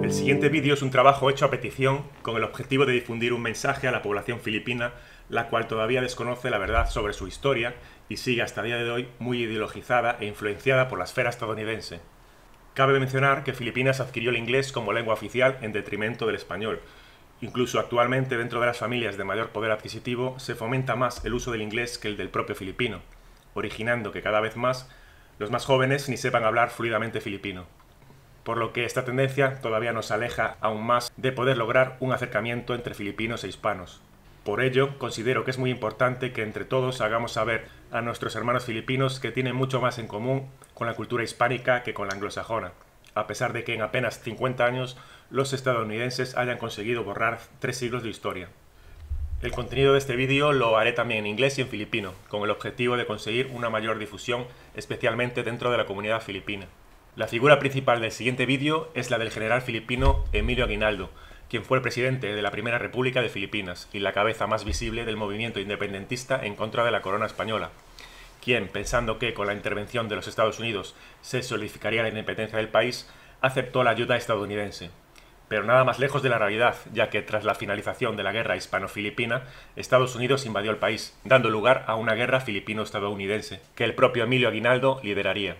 El siguiente vídeo es un trabajo hecho a petición con el objetivo de difundir un mensaje a la población filipina, la cual todavía desconoce la verdad sobre su historia y sigue hasta el día de hoy muy ideologizada e influenciada por la esfera estadounidense. Cabe mencionar que Filipinas adquirió el inglés como lengua oficial en detrimento del español. Incluso actualmente dentro de las familias de mayor poder adquisitivo se fomenta más el uso del inglés que el del propio filipino, originando que cada vez más los más jóvenes ni sepan hablar fluidamente filipino. Por lo que esta tendencia todavía nos aleja aún más de poder lograr un acercamiento entre filipinos e hispanos. Por ello, considero que es muy importante que entre todos hagamos saber a nuestros hermanos filipinos que tienen mucho más en común con la cultura hispánica que con la anglosajona, a pesar de que en apenas 50 años los estadounidenses hayan conseguido borrar tres siglos de historia. El contenido de este vídeo lo haré también en inglés y en filipino, con el objetivo de conseguir una mayor difusión, especialmente dentro de la comunidad filipina. La figura principal del siguiente vídeo es la del general filipino Emilio Aguinaldo, quien fue el presidente de la Primera República de Filipinas y la cabeza más visible del movimiento independentista en contra de la corona española, quien, pensando que con la intervención de los Estados Unidos se solidificaría la independencia del país, aceptó la ayuda estadounidense pero nada más lejos de la realidad, ya que tras la finalización de la guerra hispano-filipina, Estados Unidos invadió el país, dando lugar a una guerra filipino-estadounidense, que el propio Emilio Aguinaldo lideraría.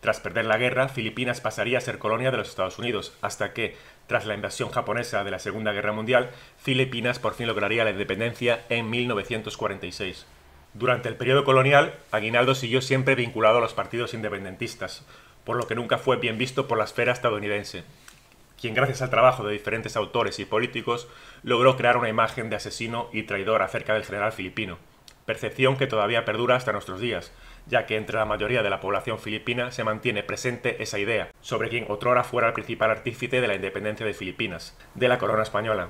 Tras perder la guerra, Filipinas pasaría a ser colonia de los Estados Unidos, hasta que, tras la invasión japonesa de la Segunda Guerra Mundial, Filipinas por fin lograría la independencia en 1946. Durante el periodo colonial, Aguinaldo siguió siempre vinculado a los partidos independentistas, por lo que nunca fue bien visto por la esfera estadounidense quien gracias al trabajo de diferentes autores y políticos logró crear una imagen de asesino y traidor acerca del general filipino, percepción que todavía perdura hasta nuestros días, ya que entre la mayoría de la población filipina se mantiene presente esa idea, sobre quien otrora fuera el principal artífice de la independencia de Filipinas, de la corona española,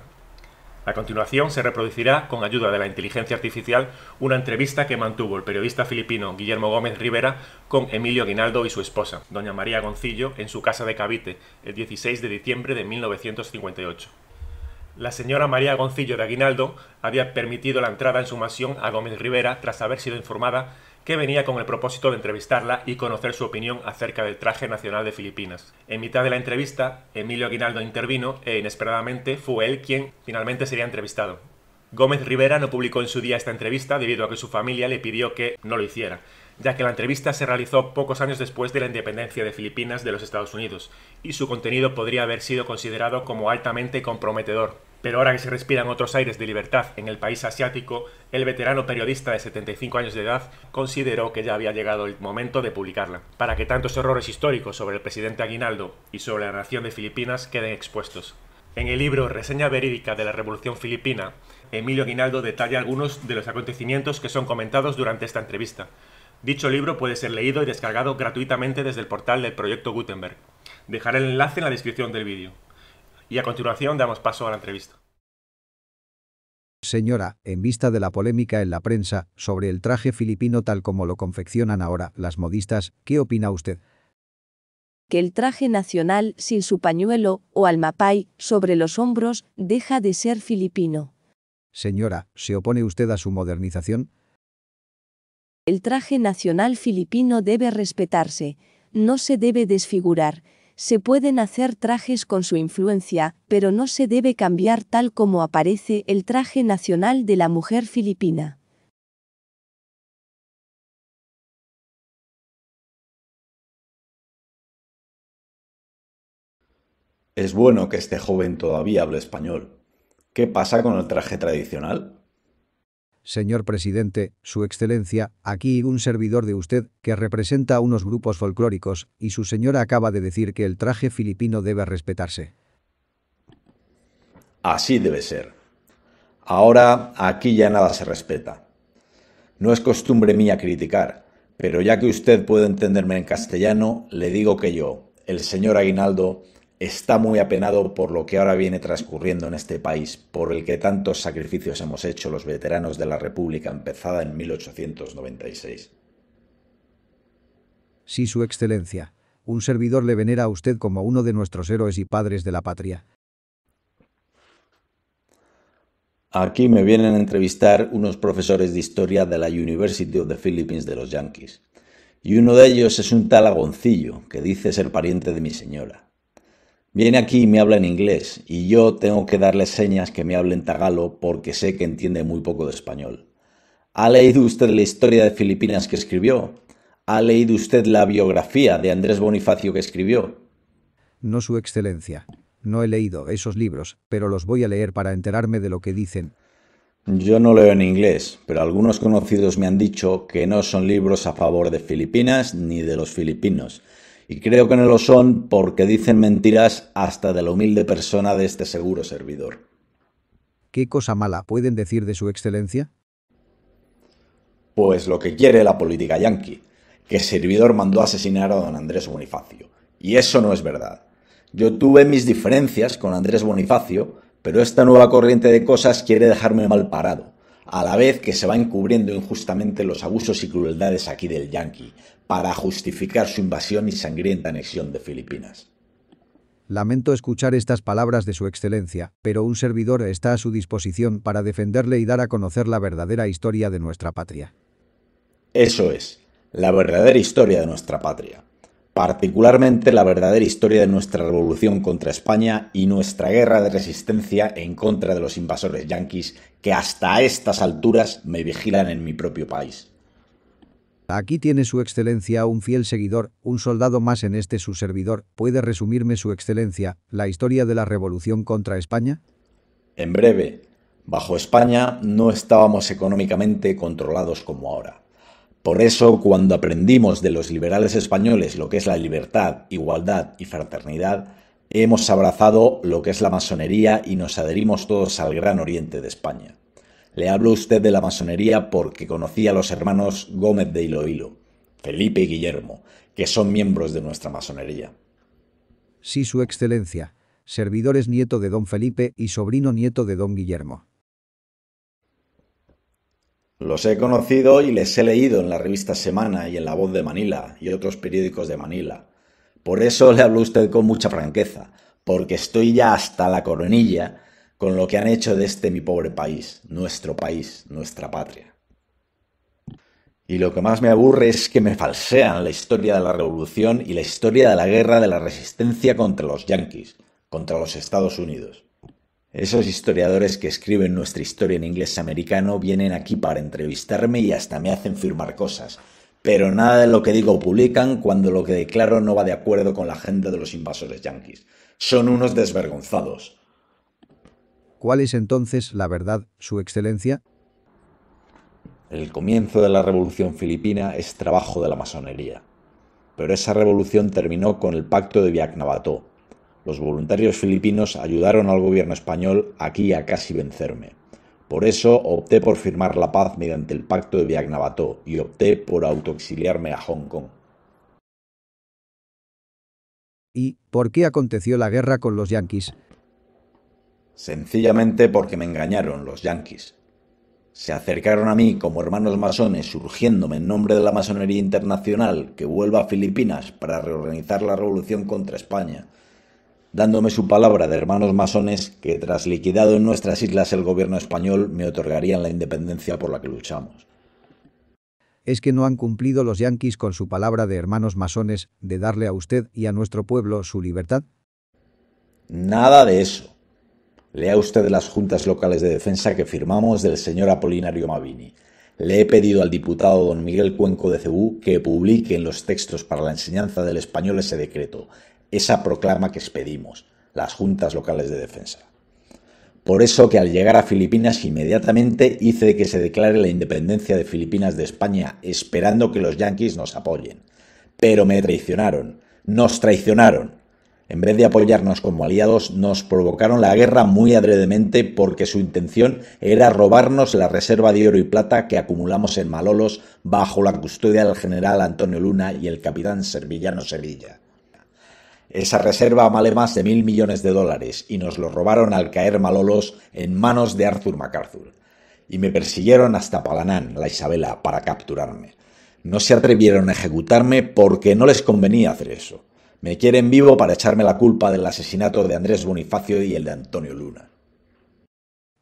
a continuación se reproducirá, con ayuda de la inteligencia artificial, una entrevista que mantuvo el periodista filipino Guillermo Gómez Rivera con Emilio Aguinaldo y su esposa, doña María Goncillo, en su casa de Cavite, el 16 de diciembre de 1958. La señora María Goncillo de Aguinaldo había permitido la entrada en su mansión a Gómez Rivera tras haber sido informada que venía con el propósito de entrevistarla y conocer su opinión acerca del traje nacional de Filipinas. En mitad de la entrevista, Emilio Aguinaldo intervino e inesperadamente fue él quien finalmente sería entrevistado. Gómez Rivera no publicó en su día esta entrevista debido a que su familia le pidió que no lo hiciera, ya que la entrevista se realizó pocos años después de la independencia de Filipinas de los Estados Unidos, y su contenido podría haber sido considerado como altamente comprometedor. Pero ahora que se respiran otros aires de libertad en el país asiático, el veterano periodista de 75 años de edad consideró que ya había llegado el momento de publicarla, para que tantos errores históricos sobre el presidente Aguinaldo y sobre la nación de Filipinas queden expuestos. En el libro Reseña Verídica de la Revolución Filipina, Emilio Aguinaldo detalla algunos de los acontecimientos que son comentados durante esta entrevista. Dicho libro puede ser leído y descargado gratuitamente desde el portal del Proyecto Gutenberg. Dejaré el enlace en la descripción del vídeo. Y a continuación damos paso a la entrevista. Señora, en vista de la polémica en la prensa sobre el traje filipino tal como lo confeccionan ahora las modistas, ¿qué opina usted? Que el traje nacional sin su pañuelo o almapay sobre los hombros deja de ser filipino. Señora, ¿se opone usted a su modernización? El traje nacional filipino debe respetarse, no se debe desfigurar, se pueden hacer trajes con su influencia, pero no se debe cambiar tal como aparece el traje nacional de la mujer filipina. Es bueno que este joven todavía hable español. ¿Qué pasa con el traje tradicional? Señor presidente, su excelencia, aquí un servidor de usted, que representa a unos grupos folclóricos, y su señora acaba de decir que el traje filipino debe respetarse. Así debe ser. Ahora aquí ya nada se respeta. No es costumbre mía criticar, pero ya que usted puede entenderme en castellano, le digo que yo, el señor Aguinaldo, está muy apenado por lo que ahora viene transcurriendo en este país, por el que tantos sacrificios hemos hecho los veteranos de la República empezada en 1896. Sí, Su Excelencia. Un servidor le venera a usted como uno de nuestros héroes y padres de la patria. Aquí me vienen a entrevistar unos profesores de historia de la University of the Philippines de los Yankees. Y uno de ellos es un tal Agoncillo, que dice ser pariente de mi señora. Viene aquí y me habla en inglés, y yo tengo que darle señas que me hable en tagalo porque sé que entiende muy poco de español. ¿Ha leído usted la historia de Filipinas que escribió? ¿Ha leído usted la biografía de Andrés Bonifacio que escribió? No, Su Excelencia. No he leído esos libros, pero los voy a leer para enterarme de lo que dicen. Yo no leo en inglés, pero algunos conocidos me han dicho que no son libros a favor de Filipinas ni de los filipinos, y creo que no lo son porque dicen mentiras hasta de la humilde persona de este seguro servidor. ¿Qué cosa mala pueden decir de su excelencia? Pues lo que quiere la política yanqui, que servidor mandó a asesinar a don Andrés Bonifacio. Y eso no es verdad. Yo tuve mis diferencias con Andrés Bonifacio, pero esta nueva corriente de cosas quiere dejarme mal parado a la vez que se va encubriendo injustamente los abusos y crueldades aquí del Yankee para justificar su invasión y sangrienta anexión de Filipinas. Lamento escuchar estas palabras de su excelencia, pero un servidor está a su disposición para defenderle y dar a conocer la verdadera historia de nuestra patria. Eso es, la verdadera historia de nuestra patria particularmente la verdadera historia de nuestra revolución contra España y nuestra guerra de resistencia en contra de los invasores yanquis que hasta estas alturas me vigilan en mi propio país. Aquí tiene su excelencia un fiel seguidor, un soldado más en este su servidor. ¿Puede resumirme su excelencia la historia de la revolución contra España? En breve, bajo España no estábamos económicamente controlados como ahora. Por eso, cuando aprendimos de los liberales españoles lo que es la libertad, igualdad y fraternidad, hemos abrazado lo que es la masonería y nos adherimos todos al gran oriente de España. Le hablo a usted de la masonería porque conocí a los hermanos Gómez de Iloilo, Felipe y Guillermo, que son miembros de nuestra masonería. Sí, Su Excelencia, servidores nieto de don Felipe y sobrino nieto de don Guillermo. Los he conocido y les he leído en la revista Semana y en La Voz de Manila y otros periódicos de Manila. Por eso le hablo a usted con mucha franqueza, porque estoy ya hasta la coronilla con lo que han hecho de este mi pobre país, nuestro país, nuestra patria. Y lo que más me aburre es que me falsean la historia de la revolución y la historia de la guerra de la resistencia contra los yanquis, contra los Estados Unidos. Esos historiadores que escriben nuestra historia en inglés americano vienen aquí para entrevistarme y hasta me hacen firmar cosas. Pero nada de lo que digo publican cuando lo que declaro no va de acuerdo con la agenda de los invasores yanquis. Son unos desvergonzados. ¿Cuál es entonces la verdad, Su Excelencia? El comienzo de la revolución filipina es trabajo de la masonería. Pero esa revolución terminó con el pacto de Biaknabató, los voluntarios filipinos ayudaron al gobierno español aquí a casi vencerme. Por eso opté por firmar la paz mediante el pacto de Viagnabató y opté por autoexiliarme a Hong Kong. ¿Y por qué aconteció la guerra con los yanquis? Sencillamente porque me engañaron los yanquis. Se acercaron a mí como hermanos masones, surgiéndome en nombre de la masonería internacional que vuelva a Filipinas para reorganizar la revolución contra España dándome su palabra de hermanos masones que tras liquidado en nuestras islas el gobierno español me otorgarían la independencia por la que luchamos. Es que no han cumplido los yanquis con su palabra de hermanos masones de darle a usted y a nuestro pueblo su libertad. Nada de eso. Lea usted las juntas locales de defensa que firmamos del señor Apolinario Mavini. Le he pedido al diputado don Miguel Cuenco de Cebú que publique en los textos para la enseñanza del español ese decreto, esa proclama que expedimos, las juntas locales de defensa. Por eso que al llegar a Filipinas inmediatamente hice que se declare la independencia de Filipinas de España, esperando que los yanquis nos apoyen. Pero me traicionaron, nos traicionaron. En vez de apoyarnos como aliados, nos provocaron la guerra muy adredemente porque su intención era robarnos la reserva de oro y plata que acumulamos en Malolos bajo la custodia del general Antonio Luna y el capitán Servillano Sevilla. Esa reserva vale más de mil millones de dólares y nos lo robaron al caer malolos en manos de Arthur MacArthur. Y me persiguieron hasta Palanán, la Isabela, para capturarme. No se atrevieron a ejecutarme porque no les convenía hacer eso. Me quieren vivo para echarme la culpa del asesinato de Andrés Bonifacio y el de Antonio Luna.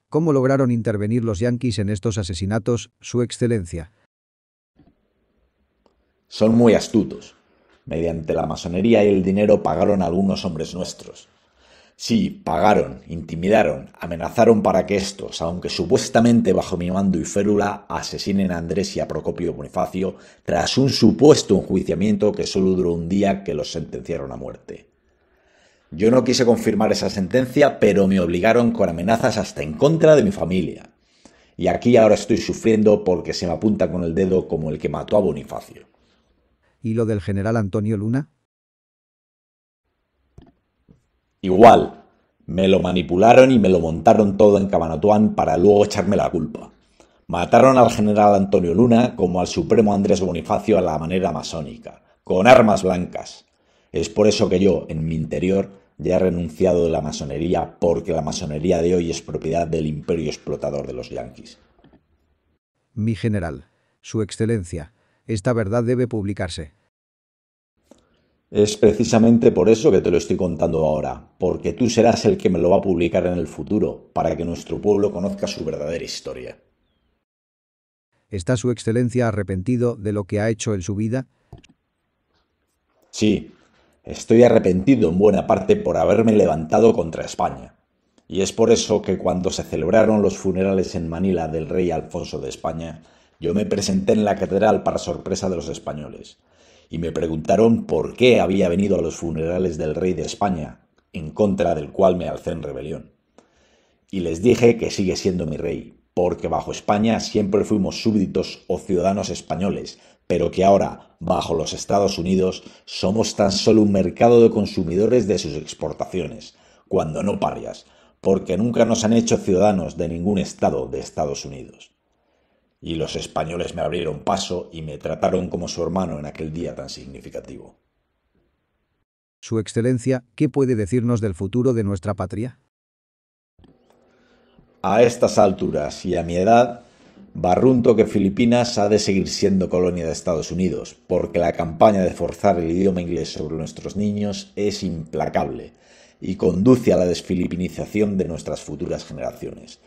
¿Cómo lograron intervenir los yanquis en estos asesinatos, Su Excelencia? Son muy astutos. Mediante la masonería y el dinero pagaron algunos hombres nuestros. Sí, pagaron, intimidaron, amenazaron para que estos, aunque supuestamente bajo mi mando y férula, asesinen a Andrés y a Procopio Bonifacio tras un supuesto enjuiciamiento que solo duró un día que los sentenciaron a muerte. Yo no quise confirmar esa sentencia, pero me obligaron con amenazas hasta en contra de mi familia. Y aquí ahora estoy sufriendo porque se me apunta con el dedo como el que mató a Bonifacio. ¿Y lo del general Antonio Luna? Igual. Me lo manipularon y me lo montaron todo en Cabanatuán para luego echarme la culpa. Mataron al general Antonio Luna como al supremo Andrés Bonifacio a la manera masónica, con armas blancas. Es por eso que yo, en mi interior, ya he renunciado de la masonería porque la masonería de hoy es propiedad del imperio explotador de los yanquis. Mi general, Su Excelencia, esta verdad debe publicarse. Es precisamente por eso que te lo estoy contando ahora, porque tú serás el que me lo va a publicar en el futuro, para que nuestro pueblo conozca su verdadera historia. ¿Está su excelencia arrepentido de lo que ha hecho en su vida? Sí, estoy arrepentido en buena parte por haberme levantado contra España. Y es por eso que cuando se celebraron los funerales en Manila del rey Alfonso de España, yo me presenté en la catedral para sorpresa de los españoles, y me preguntaron por qué había venido a los funerales del rey de España, en contra del cual me alcé en rebelión. Y les dije que sigue siendo mi rey, porque bajo España siempre fuimos súbditos o ciudadanos españoles, pero que ahora, bajo los Estados Unidos, somos tan solo un mercado de consumidores de sus exportaciones, cuando no parias, porque nunca nos han hecho ciudadanos de ningún estado de Estados Unidos y los españoles me abrieron paso y me trataron como su hermano en aquel día tan significativo. Su Excelencia, ¿qué puede decirnos del futuro de nuestra patria? A estas alturas y a mi edad, barrunto que Filipinas ha de seguir siendo colonia de Estados Unidos, porque la campaña de forzar el idioma inglés sobre nuestros niños es implacable y conduce a la desfilipinización de nuestras futuras generaciones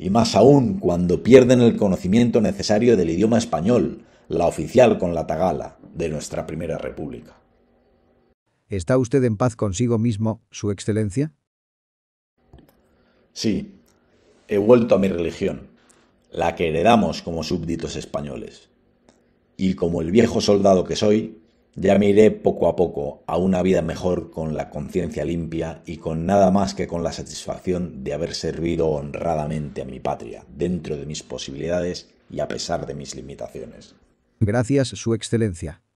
y más aún cuando pierden el conocimiento necesario del idioma español, la oficial con la tagala de nuestra Primera República. ¿Está usted en paz consigo mismo, Su Excelencia? Sí, he vuelto a mi religión, la que heredamos como súbditos españoles. Y como el viejo soldado que soy, ya me iré poco a poco a una vida mejor con la conciencia limpia y con nada más que con la satisfacción de haber servido honradamente a mi patria, dentro de mis posibilidades y a pesar de mis limitaciones. Gracias, Su Excelencia.